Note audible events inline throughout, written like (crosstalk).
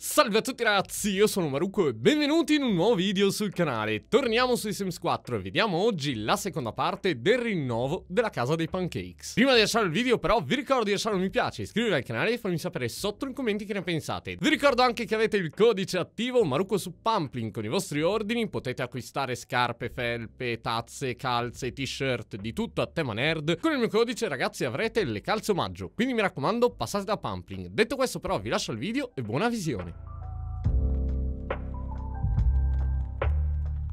Salve a tutti ragazzi, io sono Maruko e benvenuti in un nuovo video sul canale. Torniamo su Sims 4 e vediamo oggi la seconda parte del rinnovo della casa dei pancakes. Prima di lasciare il video però vi ricordo di lasciare un mi piace, iscrivervi al canale e farmi sapere sotto in commenti che ne pensate. Vi ricordo anche che avete il codice attivo Maruko su Pamplin con i vostri ordini, potete acquistare scarpe, felpe, tazze, calze, t-shirt, di tutto a tema nerd. Con il mio codice ragazzi avrete le calze omaggio, quindi mi raccomando passate da Pamplin. Detto questo però vi lascio il video e buona visione. County.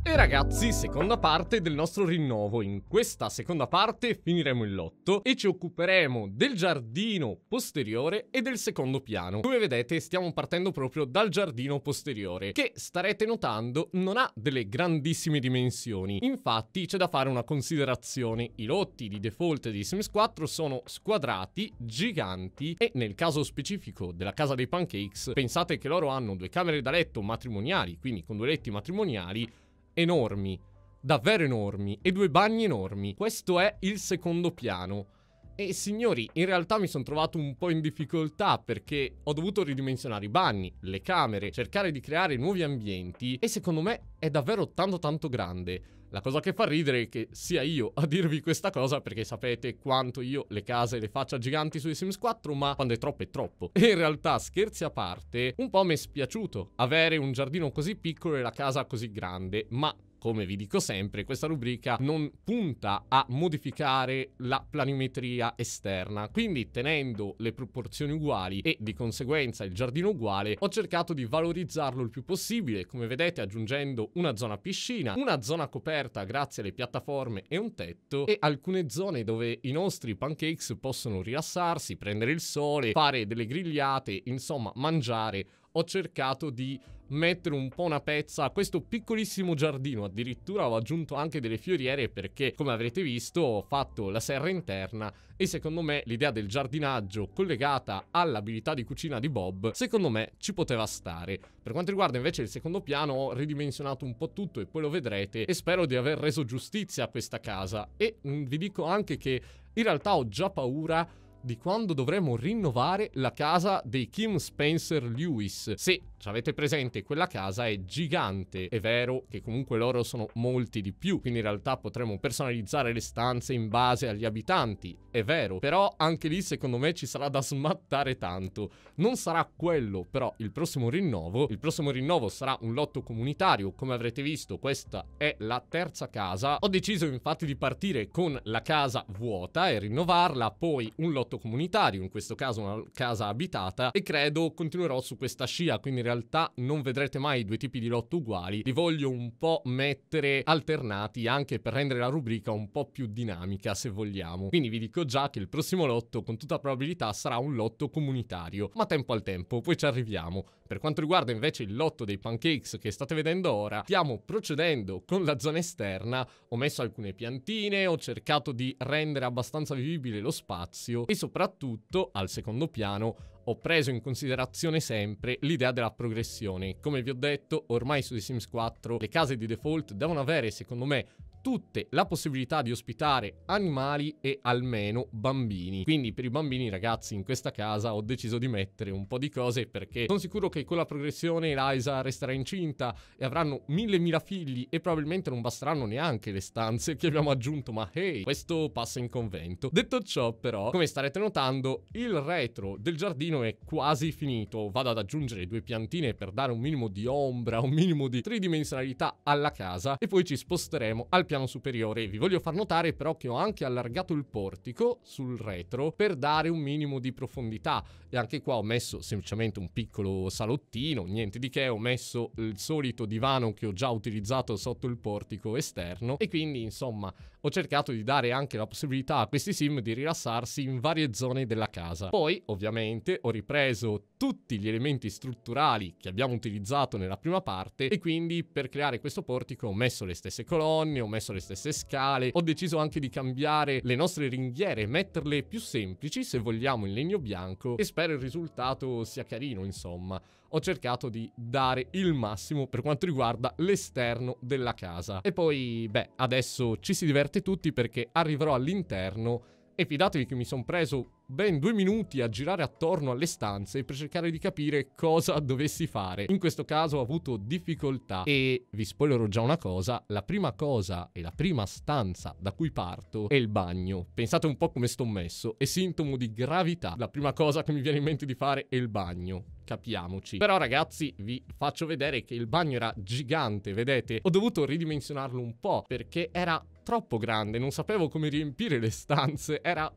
E ragazzi, seconda parte del nostro rinnovo. In questa seconda parte finiremo il lotto e ci occuperemo del giardino posteriore e del secondo piano. Come vedete stiamo partendo proprio dal giardino posteriore, che starete notando non ha delle grandissime dimensioni. Infatti c'è da fare una considerazione. I lotti di default di Sims 4 sono squadrati, giganti e nel caso specifico della casa dei pancakes, pensate che loro hanno due camere da letto matrimoniali, quindi con due letti matrimoniali, enormi, davvero enormi, e due bagni enormi. Questo è il secondo piano. E signori, in realtà mi sono trovato un po' in difficoltà perché ho dovuto ridimensionare i bagni, le camere, cercare di creare nuovi ambienti e secondo me è davvero tanto tanto grande. La cosa che fa ridere è che sia io a dirvi questa cosa perché sapete quanto io le case le faccia giganti sui Sims 4, ma quando è troppo è troppo. E in realtà, scherzi a parte, un po' mi è spiaciuto avere un giardino così piccolo e la casa così grande, ma come vi dico sempre, questa rubrica non punta a modificare la planimetria esterna, quindi tenendo le proporzioni uguali e di conseguenza il giardino uguale, ho cercato di valorizzarlo il più possibile, come vedete aggiungendo una zona piscina, una zona coperta grazie alle piattaforme e un tetto e alcune zone dove i nostri pancakes possono rilassarsi, prendere il sole, fare delle grigliate, insomma mangiare ho cercato di mettere un po' una pezza a questo piccolissimo giardino. Addirittura ho aggiunto anche delle fioriere perché, come avrete visto, ho fatto la serra interna e secondo me l'idea del giardinaggio collegata all'abilità di cucina di Bob, secondo me ci poteva stare. Per quanto riguarda invece il secondo piano, ho ridimensionato un po' tutto e poi lo vedrete e spero di aver reso giustizia a questa casa. E mm, vi dico anche che in realtà ho già paura di quando dovremo rinnovare la casa dei Kim Spencer Lewis. Se ci avete presente, quella casa è gigante. È vero che comunque loro sono molti di più, quindi in realtà potremo personalizzare le stanze in base agli abitanti. È vero, però anche lì secondo me ci sarà da smattare tanto. Non sarà quello, però, il prossimo rinnovo. Il prossimo rinnovo sarà un lotto comunitario. Come avrete visto, questa è la terza casa. Ho deciso infatti di partire con la casa vuota e rinnovarla, poi un lotto progetto comunitario, in questo caso una casa abitata, e credo continuerò su questa scia, quindi in realtà non vedrete mai due tipi di lotto uguali, li voglio un po' mettere alternati anche per rendere la rubrica un po' più dinamica se vogliamo. Quindi vi dico già che il prossimo lotto con tutta probabilità sarà un lotto comunitario, ma tempo al tempo, poi ci arriviamo. Per quanto riguarda invece il lotto dei pancakes che state vedendo ora, stiamo procedendo con la zona esterna, ho messo alcune piantine, ho cercato di rendere abbastanza vivibile lo spazio e soprattutto soprattutto al secondo piano ho preso in considerazione sempre l'idea della progressione. Come vi ho detto, ormai su The Sims 4 le case di default devono avere, secondo me, tutte la possibilità di ospitare animali e almeno bambini. Quindi per i bambini ragazzi in questa casa ho deciso di mettere un po' di cose perché sono sicuro che con la progressione Eliza resterà incinta e avranno mille mila figli e probabilmente non basteranno neanche le stanze che abbiamo aggiunto ma hey questo passa in convento. Detto ciò però come starete notando il retro del giardino è quasi finito vado ad aggiungere due piantine per dare un minimo di ombra un minimo di tridimensionalità alla casa e poi ci sposteremo al piano piano superiore. Vi voglio far notare però che ho anche allargato il portico sul retro per dare un minimo di profondità e anche qua ho messo semplicemente un piccolo salottino, niente di che, ho messo il solito divano che ho già utilizzato sotto il portico esterno e quindi insomma ho cercato di dare anche la possibilità a questi sim di rilassarsi in varie zone della casa. Poi, ovviamente, ho ripreso tutti gli elementi strutturali che abbiamo utilizzato nella prima parte e quindi per creare questo portico ho messo le stesse colonne, ho messo le stesse scale, ho deciso anche di cambiare le nostre ringhiere metterle più semplici se vogliamo in legno bianco e spero il risultato sia carino insomma ho cercato di dare il massimo per quanto riguarda l'esterno della casa. E poi, beh, adesso ci si diverte tutti perché arriverò all'interno e fidatevi che mi sono preso ben due minuti a girare attorno alle stanze per cercare di capire cosa dovessi fare. In questo caso ho avuto difficoltà e vi spoilerò già una cosa, la prima cosa e la prima stanza da cui parto è il bagno. Pensate un po' come sto messo, è sintomo di gravità. La prima cosa che mi viene in mente di fare è il bagno capiamoci. Però ragazzi vi faccio vedere che il bagno era gigante, vedete? Ho dovuto ridimensionarlo un po' perché era troppo grande, non sapevo come riempire le stanze, era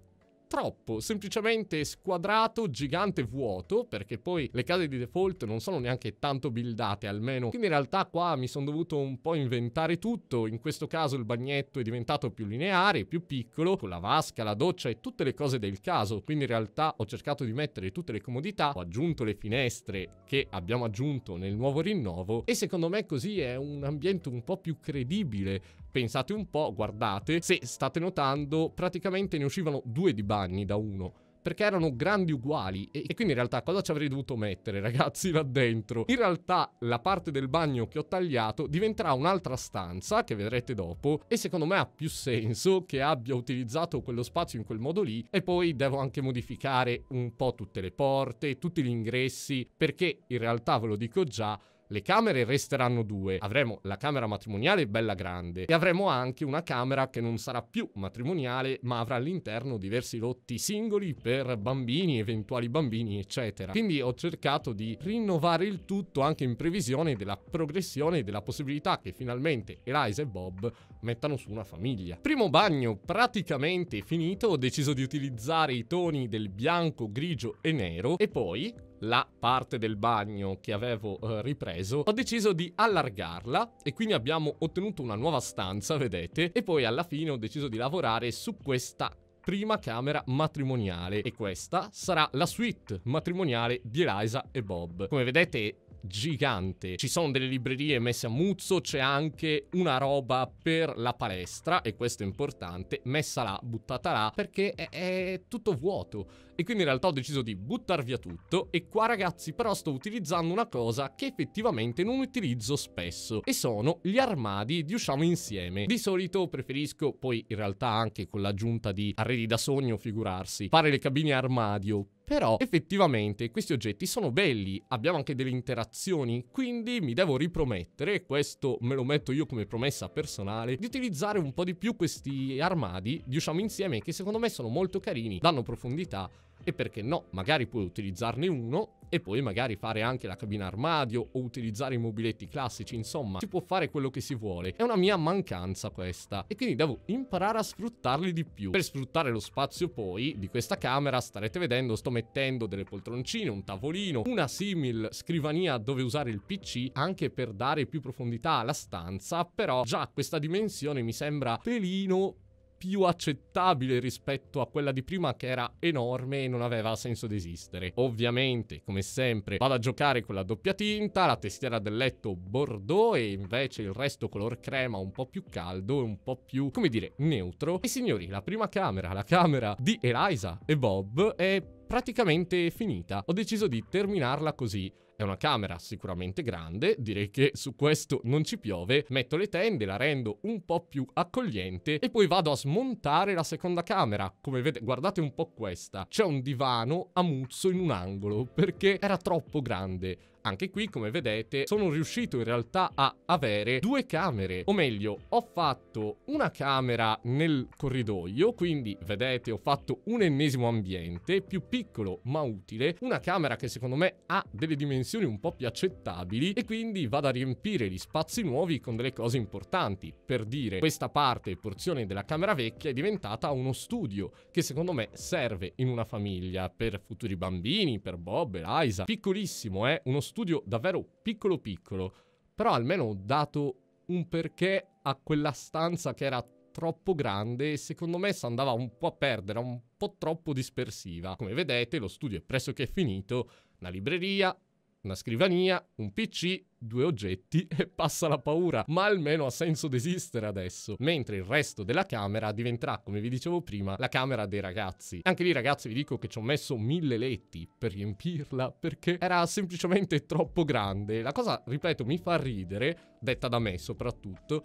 troppo, semplicemente squadrato, gigante, vuoto, perché poi le case di default non sono neanche tanto buildate almeno, quindi in realtà qua mi sono dovuto un po' inventare tutto, in questo caso il bagnetto è diventato più lineare, più piccolo, con la vasca, la doccia e tutte le cose del caso, quindi in realtà ho cercato di mettere tutte le comodità, ho aggiunto le finestre che abbiamo aggiunto nel nuovo rinnovo e secondo me così è un ambiente un po' più credibile, pensate un po', guardate, se state notando, praticamente ne uscivano due di bagni da uno perché erano grandi uguali e, quindi in realtà cosa ci avrei dovuto mettere (laughs) ragazzi là dentro? In realtà la parte del bagno che ho tagliato diventerà un'altra stanza che vedrete dopo e secondo me ha più senso che abbia utilizzato quello spazio in quel modo lì e poi devo anche modificare un po' tutte le porte, tutti gli ingressi perché in realtà ve lo dico già le camere resteranno due, avremo la camera matrimoniale bella grande e avremo anche una camera che non sarà più matrimoniale ma avrà all'interno diversi lotti singoli per bambini, eventuali bambini eccetera. Quindi ho cercato di rinnovare il tutto anche in previsione della progressione e della possibilità che finalmente Eliza e Bob mettano su una famiglia. Primo bagno praticamente finito, ho deciso di utilizzare i toni del bianco, grigio e nero e poi la parte del bagno che avevo eh, ripreso, ho deciso di allargarla e quindi abbiamo ottenuto una nuova stanza, vedete, e poi alla fine ho deciso di lavorare su questa prima camera matrimoniale e questa sarà la suite matrimoniale di Eliza e Bob. Come vedete gigante. Ci sono delle librerie messe a muzzo, c'è anche una roba per la palestra, e questo è importante, messa là, buttata là, perché è, è tutto vuoto. E quindi in realtà ho deciso di buttar via tutto e qua ragazzi però sto utilizzando una cosa che effettivamente non utilizzo spesso e sono gli armadi di usciamo insieme. Di solito preferisco poi in realtà anche con l'aggiunta di arredi da sogno figurarsi fare le cabine armadio però effettivamente questi oggetti sono belli, abbiamo anche delle interazioni, quindi mi devo ripromettere, e questo me lo metto io come promessa personale, di utilizzare un po' di più questi armadi di Usciamo Insieme che secondo me sono molto carini, danno profondità e perché no, magari puoi utilizzarne uno e poi magari fare anche la cabina armadio o utilizzare i mobiletti classici, insomma, si può fare quello che si vuole. È una mia mancanza questa e quindi devo imparare a sfruttarli di più. Per sfruttare lo spazio poi di questa camera starete vedendo sto mettendo delle poltroncine, un tavolino, una simil scrivania dove usare il PC anche per dare più profondità alla stanza, però già questa dimensione mi sembra pelino più accettabile rispetto a quella di prima che era enorme e non aveva senso di esistere. Ovviamente, come sempre, vado a giocare con la doppia tinta, la testiera del letto bordeaux e invece il resto color crema un po' più caldo e un po' più, come dire, neutro. E signori, la prima camera, la camera di Eliza e Bob è praticamente finita. Ho deciso di terminarla così. È una camera sicuramente grande, direi che su questo non ci piove. Metto le tende, la rendo un po' più accogliente e poi vado a smontare la seconda camera. Come vedete, guardate un po' questa. C'è un divano a muzzo in un angolo perché era troppo grande. Anche qui, come vedete, sono riuscito in realtà a avere due camere, o meglio, ho fatto una camera nel corridoio, quindi vedete ho fatto un ennesimo ambiente, più piccolo ma utile, una camera che secondo me ha delle dimensioni un po' più accettabili e quindi vado a riempire gli spazi nuovi con delle cose importanti. Per dire, questa parte, e porzione della camera vecchia, è diventata uno studio che secondo me serve in una famiglia per futuri bambini, per Bob e Liza. Piccolissimo, è eh? uno studio studio davvero piccolo piccolo, però almeno ho dato un perché a quella stanza che era troppo grande e secondo me si andava un po' a perdere, un po' troppo dispersiva. Come vedete lo studio è pressoché finito, una libreria, una scrivania, un PC, due oggetti (laughs) e passa la paura, ma almeno ha senso desistere adesso, mentre il resto della camera diventerà, come vi dicevo prima, la camera dei ragazzi. Anche lì ragazzi vi dico che ci ho messo mille letti per riempirla perché era semplicemente troppo grande. La cosa, ripeto, mi fa ridere, detta da me soprattutto,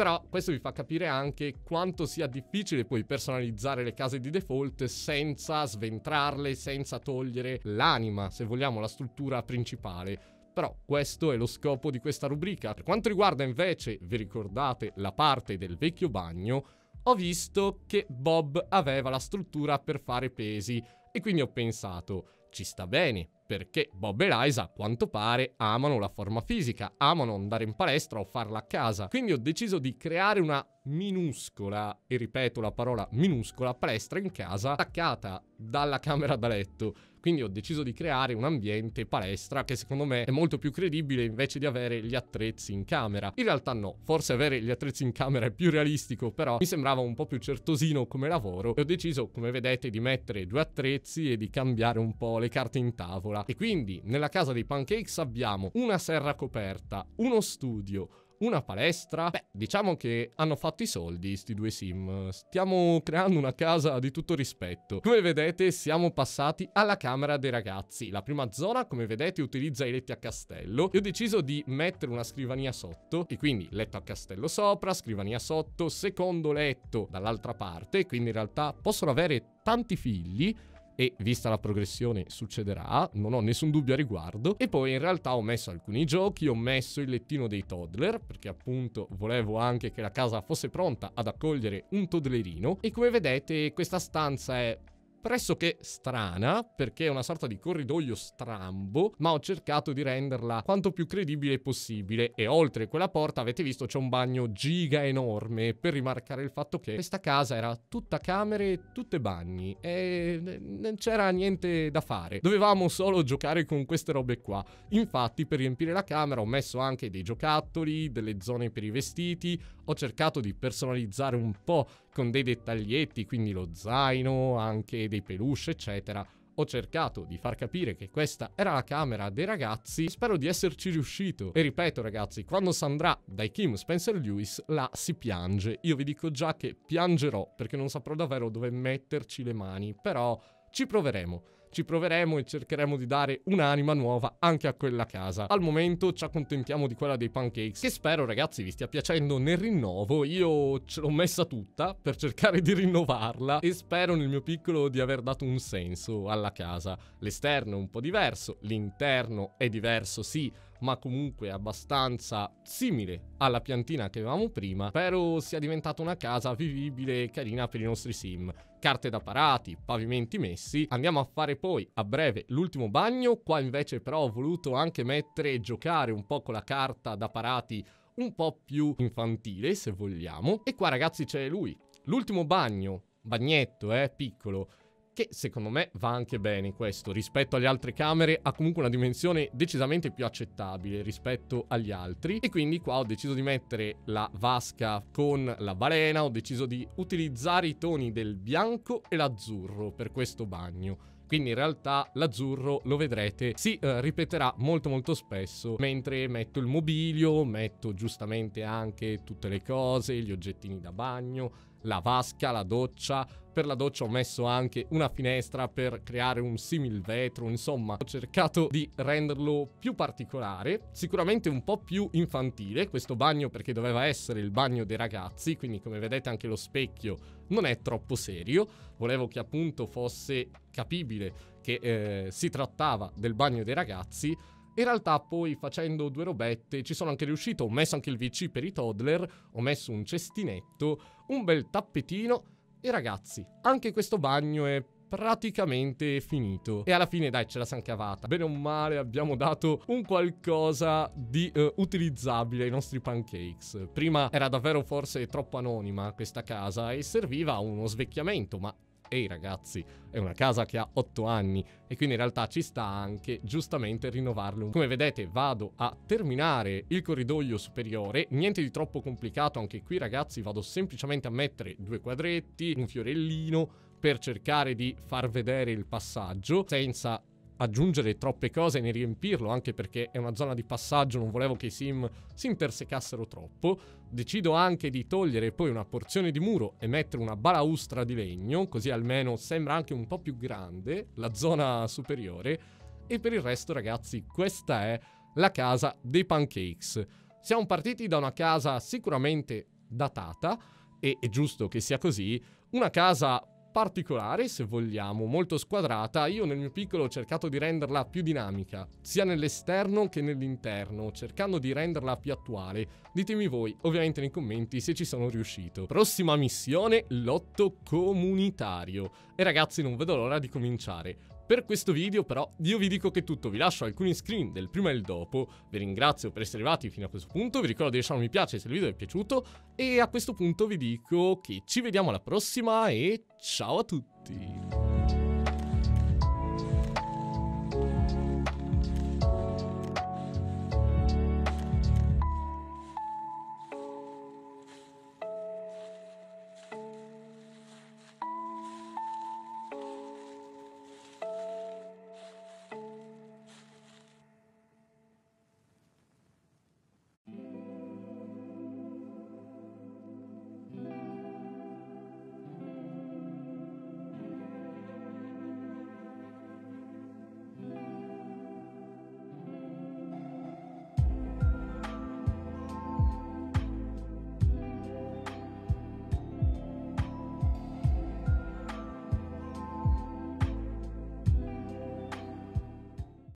però questo vi fa capire anche quanto sia difficile poi personalizzare le case di default senza sventrarle, senza togliere l'anima, se vogliamo, la struttura principale. Però questo è lo scopo di questa rubrica. Per quanto riguarda invece, vi ricordate, la parte del vecchio bagno, ho visto che Bob aveva la struttura per fare pesi e quindi ho pensato ci sta bene, perché Bob e Liza a quanto pare amano la forma fisica, amano andare in palestra o farla a casa. Quindi ho deciso di creare una minuscola, e ripeto la parola minuscola, palestra in casa attaccata dalla camera da letto quindi ho deciso di creare un ambiente palestra che secondo me è molto più credibile invece di avere gli attrezzi in camera. In realtà no, forse avere gli attrezzi in camera è più realistico, però mi sembrava un po' più certosino come lavoro e ho deciso, come vedete, di mettere due attrezzi e di cambiare un po' le carte in tavola. E quindi nella casa dei pancakes abbiamo una serra coperta, uno studio, una palestra? Beh, diciamo che hanno fatto i soldi sti due sim. Stiamo creando una casa di tutto rispetto. Come vedete siamo passati alla camera dei ragazzi. La prima zona, come vedete, utilizza i letti a castello. E ho deciso di mettere una scrivania sotto. E quindi letto a castello sopra, scrivania sotto, secondo letto dall'altra parte. Quindi in realtà possono avere tanti figli e vista la progressione succederà, non ho nessun dubbio a riguardo. E poi in realtà ho messo alcuni giochi, ho messo il lettino dei toddler, perché appunto volevo anche che la casa fosse pronta ad accogliere un toddlerino. E come vedete questa stanza è pressoché strana, perché è una sorta di corridoio strambo, ma ho cercato di renderla quanto più credibile possibile. E oltre quella porta, avete visto, c'è un bagno giga enorme per rimarcare il fatto che questa casa era tutta camere, tutte bagni, e non c'era niente da fare. Dovevamo solo giocare con queste robe qua. Infatti, per riempire la camera ho messo anche dei giocattoli, delle zone per i vestiti, ho cercato di personalizzare un po' con dei dettaglietti, quindi lo zaino, anche dei peluche, eccetera. Ho cercato di far capire che questa era la camera dei ragazzi, spero di esserci riuscito. E ripeto ragazzi, quando si andrà dai Kim Spencer Lewis, là si piange. Io vi dico già che piangerò, perché non saprò davvero dove metterci le mani, però ci proveremo. Ci proveremo e cercheremo di dare un'anima nuova anche a quella casa. Al momento ci accontentiamo di quella dei pancakes, che spero ragazzi vi stia piacendo nel rinnovo. Io ce l'ho messa tutta per cercare di rinnovarla e spero nel mio piccolo di aver dato un senso alla casa. L'esterno è un po' diverso, l'interno è diverso, sì, ma comunque abbastanza simile alla piantina che avevamo prima, spero sia diventata una casa vivibile e carina per i nostri sim carte da parati, pavimenti messi. Andiamo a fare poi a breve l'ultimo bagno, qua invece però ho voluto anche mettere e giocare un po' con la carta da parati un po' più infantile se vogliamo. E qua ragazzi c'è lui, l'ultimo bagno, bagnetto eh, piccolo, che secondo me va anche bene questo, rispetto alle altre camere ha comunque una dimensione decisamente più accettabile rispetto agli altri e quindi qua ho deciso di mettere la vasca con la balena, ho deciso di utilizzare i toni del bianco e l'azzurro per questo bagno quindi in realtà l'azzurro lo vedrete si eh, ripeterà molto molto spesso mentre metto il mobilio metto giustamente anche tutte le cose gli oggettini da bagno la vasca, la doccia. Per la doccia ho messo anche una finestra per creare un simil vetro, insomma ho cercato di renderlo più particolare, sicuramente un po' più infantile questo bagno perché doveva essere il bagno dei ragazzi, quindi come vedete anche lo specchio non è troppo serio, volevo che appunto fosse capibile che eh, si trattava del bagno dei ragazzi, in realtà poi facendo due robette ci sono anche riuscito, ho messo anche il VC per i toddler, ho messo un cestinetto, un bel tappetino e ragazzi, anche questo bagno è praticamente finito. E alla fine dai ce la siamo cavata. Bene o male abbiamo dato un qualcosa di eh, utilizzabile ai nostri pancakes. Prima era davvero forse troppo anonima questa casa e serviva a uno svecchiamento ma ehi ragazzi, è una casa che ha 8 anni e quindi in realtà ci sta anche giustamente rinnovarlo. Come vedete vado a terminare il corridoio superiore, niente di troppo complicato anche qui ragazzi, vado semplicemente a mettere due quadretti, un fiorellino, per cercare di far vedere il passaggio senza aggiungere troppe cose né riempirlo, anche perché è una zona di passaggio, non volevo che i sim si intersecassero troppo. Decido anche di togliere poi una porzione di muro e mettere una balaustra di legno, così almeno sembra anche un po' più grande la zona superiore. E per il resto, ragazzi, questa è la casa dei pancakes. Siamo partiti da una casa sicuramente datata, e è giusto che sia così, una casa particolare, se vogliamo, molto squadrata, io nel mio piccolo ho cercato di renderla più dinamica, sia nell'esterno che nell'interno, cercando di renderla più attuale. Ditemi voi, ovviamente nei commenti, se ci sono riuscito. Prossima missione, lotto comunitario. E ragazzi, non vedo l'ora di cominciare. Per questo video però io vi dico che è tutto, vi lascio alcuni screen del prima e del dopo, vi ringrazio per essere arrivati fino a questo punto, vi ricordo di lasciare un mi piace se il video vi è piaciuto e a questo punto vi dico che ci vediamo alla prossima e ciao a tutti!